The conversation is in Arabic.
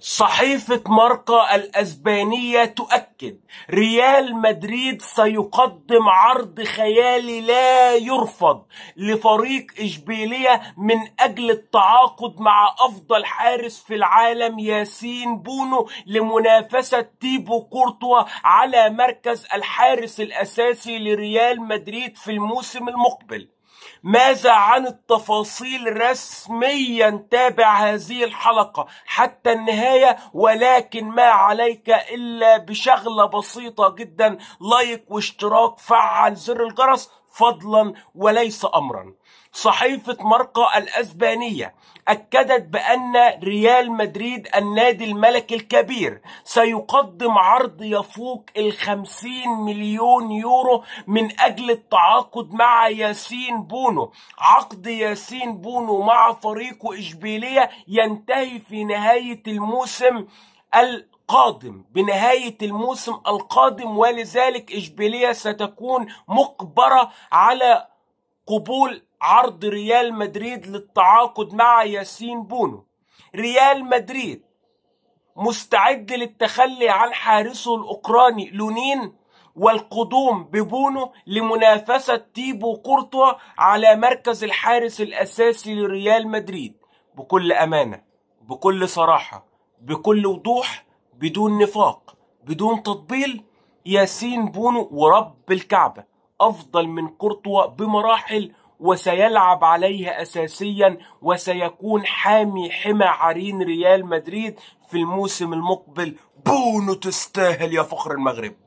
صحيفة ماركا الأسبانية تؤكد ريال مدريد سيقدم عرض خيالي لا يرفض لفريق إشبيلية من أجل التعاقد مع أفضل حارس في العالم ياسين بونو لمنافسة تيبو كورتوا على مركز الحارس الأساسي لريال مدريد في الموسم المقبل ماذا عن التفاصيل رسميا تابع هذه الحلقة حتى النهاية ولكن ما عليك إلا بشغلة بسيطة جدا لايك واشتراك فعل زر الجرس فضلا وليس امرا صحيفة مرقى الأسبانية أكدت بأن ريال مدريد النادي الملكي الكبير سيقدم عرض يفوق الخمسين مليون يورو من أجل التعاقد مع ياسين بونو عقد ياسين بونو مع فريقه إشبيلية ينتهي في نهاية الموسم ال قادم بنهاية الموسم القادم ولذلك إشبيلية ستكون مقبرة على قبول عرض ريال مدريد للتعاقد مع ياسين بونو ريال مدريد مستعد للتخلي عن حارسه الأوكراني لونين والقدوم ببونو لمنافسة تيبو كورتوا على مركز الحارس الأساسي لريال مدريد بكل أمانة بكل صراحة بكل وضوح بدون نفاق بدون تطبيل ياسين بونو ورب الكعبة أفضل من قرطوة بمراحل وسيلعب عليها أساسيا وسيكون حامي حمى عرين ريال مدريد في الموسم المقبل بونو تستاهل يا فخر المغرب